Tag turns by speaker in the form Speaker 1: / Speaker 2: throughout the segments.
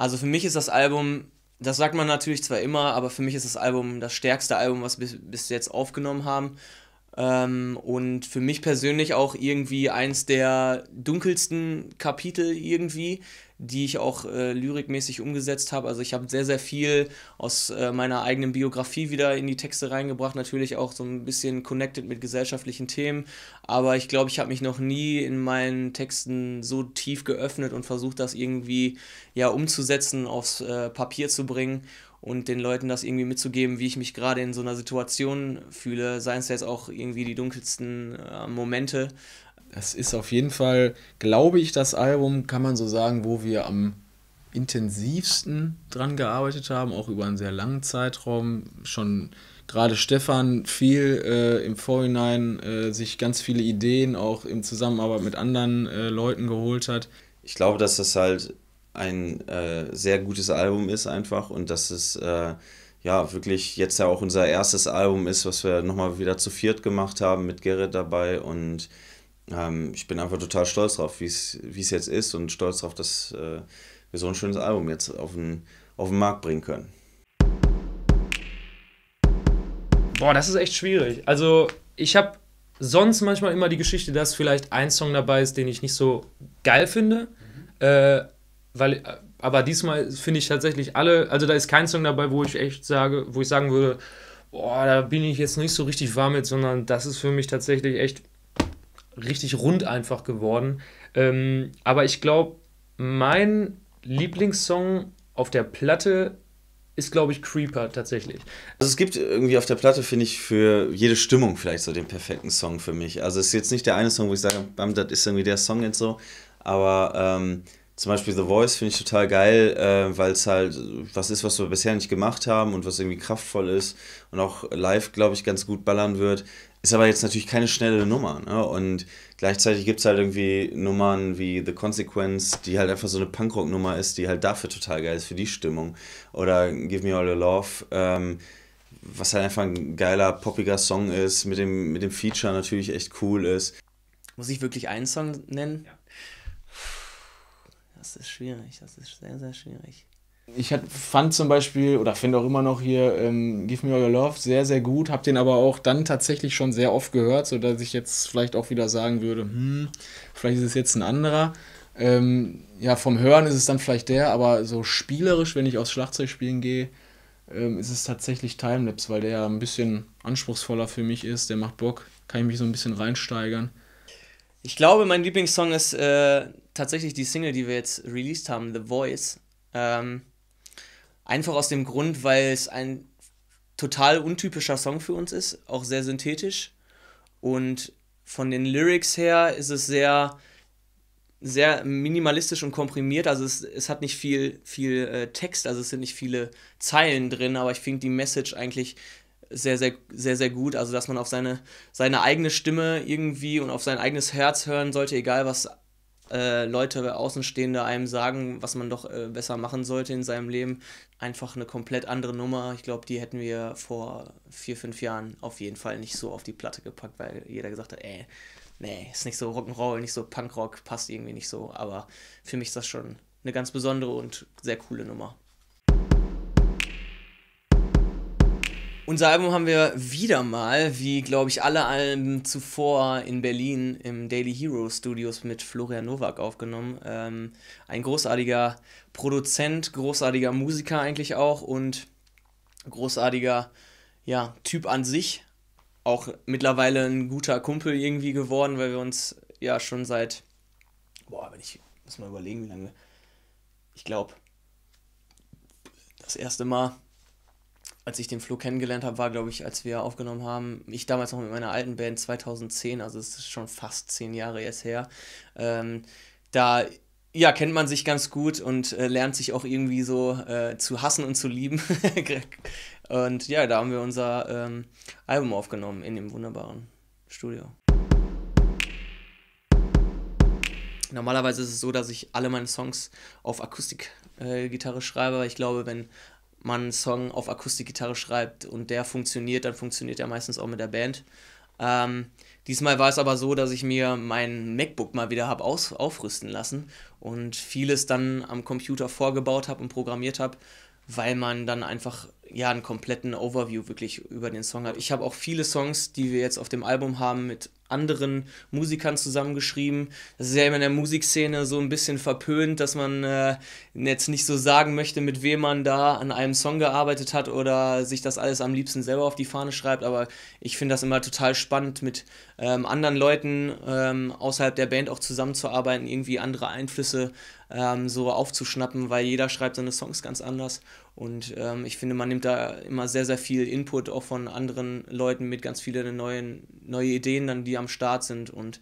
Speaker 1: Also für mich ist das Album, das sagt man natürlich zwar immer, aber für mich ist das Album das stärkste Album, was wir bis, jetzt aufgenommen haben. Ähm, und für mich persönlich auch irgendwie eins der dunkelsten Kapitel irgendwie, die ich auch äh, lyrikmäßig umgesetzt habe. Also ich habe sehr, sehr viel aus äh, meiner eigenen Biografie wieder in die Texte reingebracht, natürlich auch so ein bisschen connected mit gesellschaftlichen Themen. Aber ich glaube, ich habe mich noch nie in meinen Texten so tief geöffnet und versucht, das irgendwie ja umzusetzen, aufs äh, Papier zu bringen und den Leuten das irgendwie mitzugeben, wie ich mich gerade in so einer Situation fühle, seien es jetzt auch irgendwie die dunkelsten äh, Momente. Das ist auf jeden Fall, glaube ich, das
Speaker 2: Album, kann man so sagen, wo wir am intensivsten dran gearbeitet haben, auch über einen sehr langen Zeitraum. Schon gerade Stefan viel äh, im Vorhinein äh, sich ganz viele Ideen auch in Zusammenarbeit mit anderen äh, Leuten geholt hat.
Speaker 3: Ich glaube, dass das halt ein äh, sehr gutes Album ist einfach und dass es äh, ja wirklich jetzt ja auch unser erstes Album ist, was wir nochmal wieder zu viert gemacht haben mit Gerrit dabei und ähm, ich bin einfach total stolz drauf, wie es jetzt ist und stolz drauf, dass äh, wir so ein schönes Album jetzt auf den, auf den Markt bringen können.
Speaker 4: Boah, das ist echt schwierig. Also ich habe sonst manchmal immer die Geschichte, dass vielleicht ein Song dabei ist, den ich nicht so geil finde. Mhm. Äh, weil, äh, aber diesmal finde ich tatsächlich alle, also da ist kein Song dabei, wo ich echt sage, wo ich sagen würde, boah, da bin ich jetzt nicht so richtig warm mit, sondern das ist für mich tatsächlich echt richtig rund einfach geworden. Ähm, aber ich glaube, mein Lieblingssong auf der Platte ist, glaube ich, Creeper tatsächlich.
Speaker 3: Also es gibt irgendwie auf der Platte, finde ich, für jede Stimmung vielleicht so den perfekten Song für mich. Also es ist jetzt nicht der eine Song, wo ich sage, bam, das ist irgendwie der Song jetzt so, aber ähm, zum Beispiel The Voice finde ich total geil, äh, weil es halt was ist, was wir bisher nicht gemacht haben und was irgendwie kraftvoll ist und auch live, glaube ich, ganz gut ballern wird. Ist aber jetzt natürlich keine schnelle Nummer. Ne? Und gleichzeitig gibt es halt irgendwie Nummern wie The Consequence, die halt einfach so eine Punkrock-Nummer ist, die halt dafür total geil ist, für die Stimmung. Oder Give Me All Your Love, ähm, was halt einfach ein geiler, poppiger Song ist, mit dem, mit dem Feature natürlich echt cool ist.
Speaker 1: Muss ich wirklich einen Song nennen? Ja. Das ist schwierig, das ist sehr, sehr schwierig.
Speaker 3: Ich fand zum Beispiel, oder
Speaker 2: finde auch immer noch hier ähm, Give Me All Your Love sehr, sehr gut, habe den aber auch dann tatsächlich schon sehr oft gehört, sodass ich jetzt vielleicht auch wieder sagen würde, hm, vielleicht ist es jetzt ein anderer. Ähm, ja, vom Hören ist es dann vielleicht der, aber so spielerisch, wenn ich aufs Schlagzeug spielen gehe, ähm, ist es tatsächlich Timelapse, weil der ja ein bisschen anspruchsvoller für mich ist, der macht Bock, kann ich mich so ein bisschen reinsteigern.
Speaker 1: Ich glaube, mein Lieblingssong ist äh, tatsächlich die Single, die wir jetzt released haben, The Voice. Ähm, einfach aus dem Grund, weil es ein total untypischer Song für uns ist, auch sehr synthetisch. Und von den Lyrics her ist es sehr, sehr minimalistisch und komprimiert. Also es, es hat nicht viel, viel äh, Text, also es sind nicht viele Zeilen drin, aber ich finde die Message eigentlich sehr, sehr, sehr, sehr gut. Also, dass man auf seine, seine eigene Stimme irgendwie und auf sein eigenes Herz hören sollte, egal was äh, Leute, Außenstehende einem sagen, was man doch äh, besser machen sollte in seinem Leben. Einfach eine komplett andere Nummer. Ich glaube, die hätten wir vor vier, fünf Jahren auf jeden Fall nicht so auf die Platte gepackt, weil jeder gesagt hat, ey, nee, ist nicht so Rock'n'Roll, nicht so Punkrock, passt irgendwie nicht so. Aber für mich ist das schon eine ganz besondere und sehr coole Nummer. Unser Album haben wir wieder mal, wie glaube ich alle Alben zuvor in Berlin im Daily Hero Studios mit Florian Nowak aufgenommen. Ähm, ein großartiger Produzent, großartiger Musiker eigentlich auch und großartiger ja, Typ an sich. Auch mittlerweile ein guter Kumpel irgendwie geworden, weil wir uns ja schon seit, boah, wenn ich, muss mal überlegen, wie lange, ich glaube, das erste Mal als ich den Flo kennengelernt habe, war, glaube ich, als wir aufgenommen haben, ich damals noch mit meiner alten Band 2010, also es ist schon fast zehn Jahre jetzt her, ähm, da ja, kennt man sich ganz gut und äh, lernt sich auch irgendwie so äh, zu hassen und zu lieben. und ja, da haben wir unser ähm, Album aufgenommen in dem wunderbaren Studio. Normalerweise ist es so, dass ich alle meine Songs auf Akustikgitarre äh, schreibe. Ich glaube, wenn man einen Song auf Akustikgitarre schreibt und der funktioniert, dann funktioniert er meistens auch mit der Band. Ähm, diesmal war es aber so, dass ich mir mein MacBook mal wieder habe aufrüsten lassen und vieles dann am Computer vorgebaut habe und programmiert habe, weil man dann einfach ja einen kompletten Overview wirklich über den Song hat. Ich habe auch viele Songs, die wir jetzt auf dem Album haben, mit anderen Musikern zusammengeschrieben. Das ist ja immer in der Musikszene so ein bisschen verpönt, dass man äh, jetzt nicht so sagen möchte, mit wem man da an einem Song gearbeitet hat oder sich das alles am liebsten selber auf die Fahne schreibt. Aber ich finde das immer total spannend, mit ähm, anderen Leuten ähm, außerhalb der Band auch zusammenzuarbeiten, irgendwie andere Einflüsse ähm, so aufzuschnappen, weil jeder schreibt seine Songs ganz anders. Und ähm, ich finde, man nimmt da immer sehr, sehr viel Input auch von anderen Leuten mit, ganz viele neuen, neue Ideen dann, die am Start sind. Und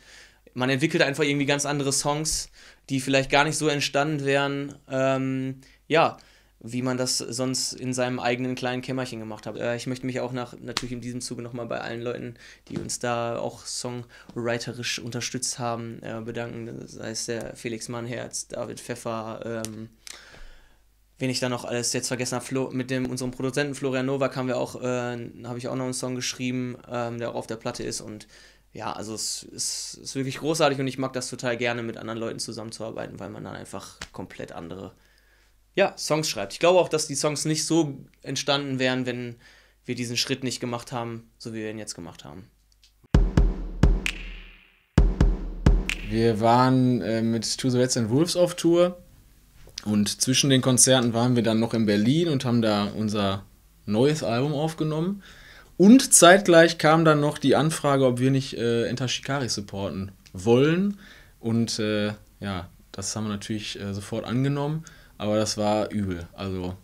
Speaker 1: man entwickelt einfach irgendwie ganz andere Songs, die vielleicht gar nicht so entstanden wären, ähm, ja, wie man das sonst in seinem eigenen kleinen Kämmerchen gemacht hat. Äh, ich möchte mich auch nach, natürlich in diesem Zuge nochmal bei allen Leuten, die uns da auch songwriterisch unterstützt haben, äh, bedanken. Sei das heißt es der Felix Mannherz, David Pfeffer, ähm, wen ich da noch alles jetzt vergessen habe, Flo, mit dem unserem Produzenten Florian Novak haben wir auch, äh, habe ich auch noch einen Song geschrieben, ähm, der auch auf der Platte ist und ja, also es ist, ist, wirklich großartig und ich mag das total gerne, mit anderen Leuten zusammenzuarbeiten, weil man dann einfach komplett andere ja, Songs schreibt. Ich glaube auch, dass die Songs nicht so entstanden wären, wenn wir diesen Schritt nicht gemacht haben, so wie wir ihn jetzt gemacht haben.
Speaker 2: Wir waren äh, mit To the Reds and Wolves auf Tour und zwischen den Konzerten waren wir dann noch in Berlin und haben da unser neues Album aufgenommen. Und zeitgleich kam dann noch die Anfrage, ob wir nicht äh, Enter Shikari supporten wollen. Und äh, ja, das haben wir
Speaker 4: natürlich äh, sofort angenommen, aber das war
Speaker 2: übel. Also.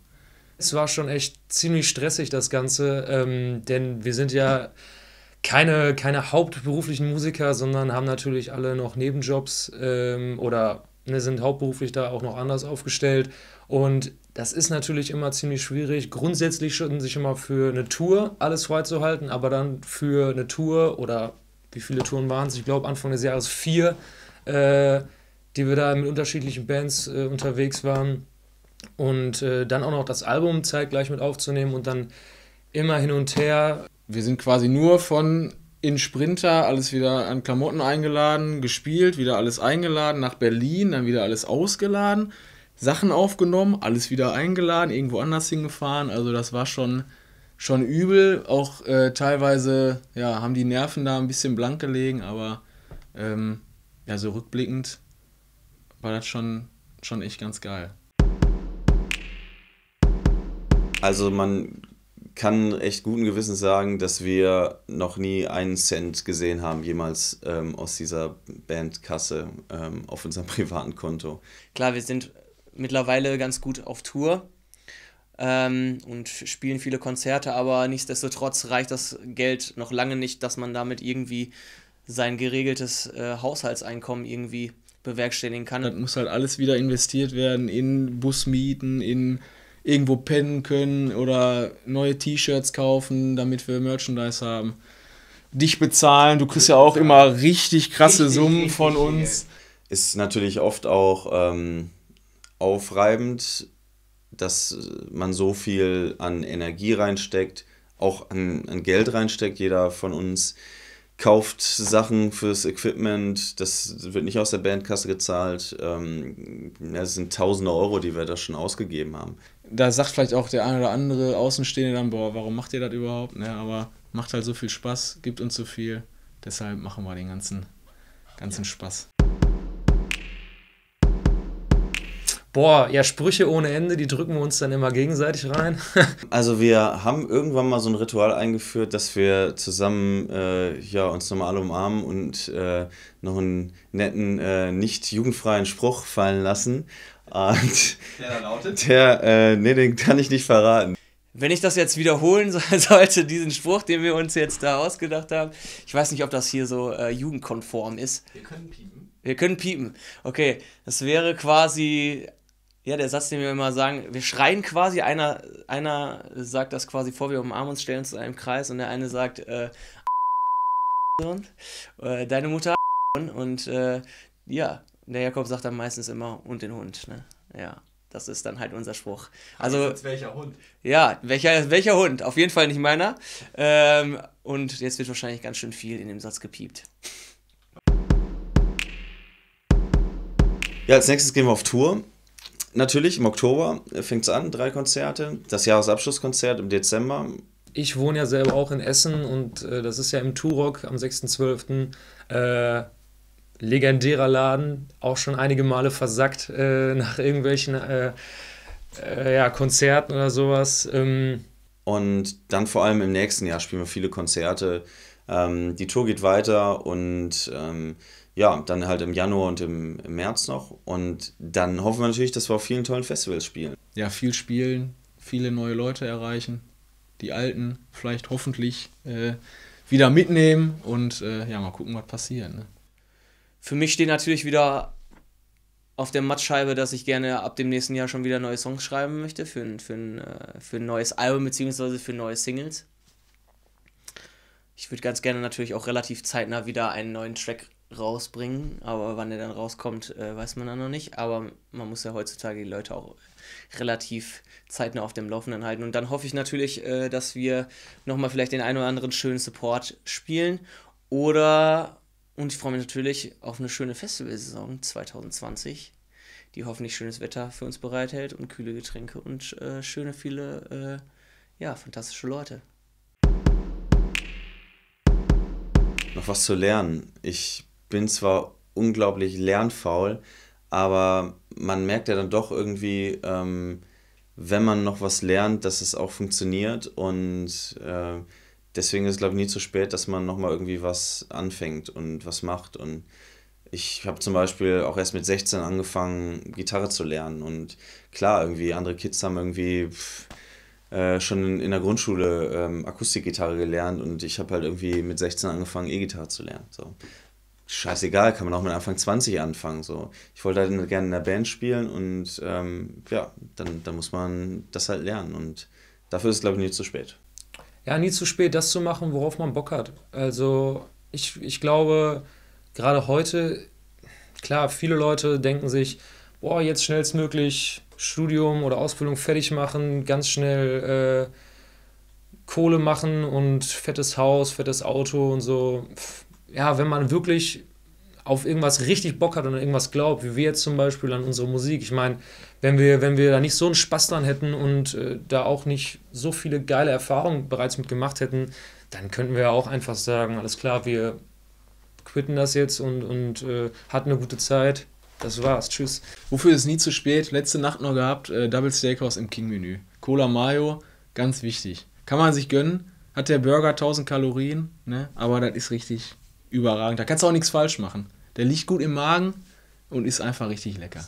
Speaker 4: Es war schon echt ziemlich stressig, das Ganze, ähm, denn wir sind ja keine, keine hauptberuflichen Musiker, sondern haben natürlich alle noch Nebenjobs ähm, oder wir ne, sind hauptberuflich da auch noch anders aufgestellt. Und das ist natürlich immer ziemlich schwierig, grundsätzlich schon sich immer für eine Tour alles freizuhalten, aber dann für eine Tour oder wie viele Touren waren es? Ich glaube Anfang des Jahres vier, äh, die wir da mit unterschiedlichen Bands äh, unterwegs waren. Und äh, dann auch noch das Album zeitgleich mit aufzunehmen und dann immer hin und her. Wir sind quasi nur von in Sprinter
Speaker 2: alles wieder an Klamotten eingeladen, gespielt, wieder alles eingeladen, nach Berlin, dann wieder alles ausgeladen, Sachen aufgenommen, alles wieder eingeladen, irgendwo anders hingefahren. Also das war schon, schon übel. Auch äh, teilweise ja, haben die Nerven da ein bisschen blank gelegen, aber ähm, ja, so rückblickend war das schon, schon echt ganz geil.
Speaker 3: Also man kann echt guten Gewissens sagen, dass wir noch nie einen Cent gesehen haben, jemals ähm, aus dieser Bandkasse ähm, auf unserem privaten Konto.
Speaker 1: Klar, wir sind mittlerweile ganz gut auf Tour ähm, und spielen viele Konzerte, aber nichtsdestotrotz reicht das Geld noch lange nicht, dass man damit irgendwie sein geregeltes äh, Haushaltseinkommen irgendwie bewerkstelligen kann. Das muss halt
Speaker 2: alles wieder investiert werden in Busmieten, in irgendwo pennen können oder neue T-Shirts kaufen, damit wir Merchandise haben. Dich bezahlen, du
Speaker 3: kriegst ja auch immer richtig krasse richtig, Summen richtig von uns. Ist natürlich oft auch ähm, aufreibend, dass man so viel an Energie reinsteckt, auch an, an Geld reinsteckt. Jeder von uns kauft Sachen fürs Equipment, das wird nicht aus der Bandkasse gezahlt. Ähm, das sind tausende Euro, die wir da schon ausgegeben haben da sagt vielleicht auch der eine oder andere
Speaker 2: Außenstehende dann, boah, warum macht ihr das überhaupt? Ne, aber macht halt so viel Spaß, gibt uns so
Speaker 3: viel,
Speaker 4: deshalb machen wir den ganzen, ganzen ja. Spaß. Boah, ja, Sprüche ohne Ende, die drücken wir uns dann immer gegenseitig rein.
Speaker 3: also wir haben irgendwann mal so ein Ritual eingeführt, dass wir zusammen äh, ja, uns nochmal alle umarmen und äh, noch einen netten, äh, nicht jugendfreien Spruch fallen lassen. Und der da lautet? Der, äh, nee, den kann ich nicht verraten.
Speaker 1: Wenn ich das jetzt wiederholen sollte, diesen Spruch, den wir uns jetzt da ausgedacht haben, ich weiß nicht, ob das hier so äh, jugendkonform ist. Wir können piepen. Wir können piepen. Okay, das wäre quasi ja, der Satz, den wir immer sagen, wir schreien quasi, einer, einer sagt das quasi vor, wir umarmen uns, stellen uns in einem Kreis und der eine sagt, äh, äh deine Mutter und äh, ja, der Jakob sagt dann meistens immer und den Hund, ne? Ja. Das ist dann halt unser Spruch. Also, jetzt welcher Hund? Ja, welcher, welcher Hund? Auf jeden Fall nicht meiner. Ähm, und jetzt wird wahrscheinlich ganz schön viel in dem Satz
Speaker 3: gepiept. Ja, als nächstes gehen wir auf Tour natürlich, im Oktober äh, fängt es an, drei Konzerte. Das Jahresabschlusskonzert
Speaker 4: im Dezember. Ich wohne ja selber auch in Essen und äh, das ist ja im Turok am 6.12. Äh, legendärer Laden, auch schon einige Male versackt äh, nach irgendwelchen äh, äh, ja, Konzerten oder sowas. Ähm.
Speaker 3: Und dann vor allem im nächsten Jahr spielen wir viele Konzerte. Ähm, die Tour geht weiter und ähm, ja, dann halt im Januar und im, im, März noch. Und dann hoffen wir natürlich, dass wir auf vielen tollen Festivals spielen.
Speaker 2: Ja, viel spielen, viele neue Leute erreichen, die Alten vielleicht hoffentlich äh,
Speaker 3: wieder mitnehmen und
Speaker 2: äh, ja, mal gucken, was passiert. Ne?
Speaker 1: Für mich steht natürlich wieder auf der Mattscheibe, dass ich gerne ab dem nächsten Jahr schon wieder neue Songs schreiben möchte für ein, für ein, äh, für ein neues Album bzw. für neue Singles. Ich würde ganz gerne natürlich auch relativ zeitnah wieder einen neuen Track rausbringen. Aber wann er dann rauskommt, äh, weiß man dann noch nicht. Aber man muss ja heutzutage die Leute auch relativ zeitnah auf dem Laufenden halten. Und dann hoffe ich natürlich, äh, dass wir nochmal vielleicht den einen oder anderen schönen Support spielen. Oder, und ich freue mich natürlich auf eine schöne Festivalsaison 2020, die hoffentlich schönes Wetter für uns bereithält und kühle Getränke und äh, schöne, viele, äh, ja, fantastische Leute.
Speaker 3: Noch was zu lernen. Ich bin zwar unglaublich lernfaul, aber man merkt ja dann doch irgendwie, ähm, wenn man noch was lernt, dass es auch funktioniert und äh, deswegen ist es, glaube ich, nie zu spät, dass man nochmal irgendwie was anfängt und was macht und ich habe zum Beispiel auch erst mit 16 angefangen, Gitarre zu lernen. Und klar, irgendwie andere Kids haben irgendwie pff, äh, schon in der Grundschule ähm, Akustikgitarre gelernt und ich habe halt irgendwie mit 16 angefangen, E-Gitarre zu lernen. So scheißegal, kann man auch mit Anfang 20 anfangen. So. Ich wollte halt gerne in der Band spielen und ähm, ja, dann, dann muss man das halt lernen. Und dafür ist es,
Speaker 4: glaube ich, nie zu spät. Ja, nie zu spät, das zu machen, worauf man Bock hat. Also ich, ich glaube, gerade heute, klar, viele Leute denken sich, boah, jetzt schnellstmöglich Studium oder Ausbildung fertig machen, ganz schnell äh, Kohle machen und fettes Haus, fettes Auto und so. Pff ja, wenn man wirklich auf irgendwas richtig Bock hat und irgendwas glaubt, wie wir jetzt zum Beispiel an unsere Musik. Ich meine, wenn wir, wenn wir da nicht so einen Spaß dran hätten und äh, da auch nicht so viele geile Erfahrungen bereits mit gemacht hätten, dann könnten wir ja auch einfach sagen, alles klar, wir quitten das jetzt und, und äh, hatten eine gute Zeit. Das war's, tschüss.
Speaker 2: Wofür ist nie zu spät? Letzte Nacht noch gehabt, äh, Double Steakhouse im King-Menü. Cola Mayo, ganz wichtig. Kann man sich gönnen. Hat der Burger 1000 Kalorien, ne? aber das ist richtig, überragend. Da kannst du auch nichts falsch machen. Der liegt gut im Magen und ist einfach richtig lecker.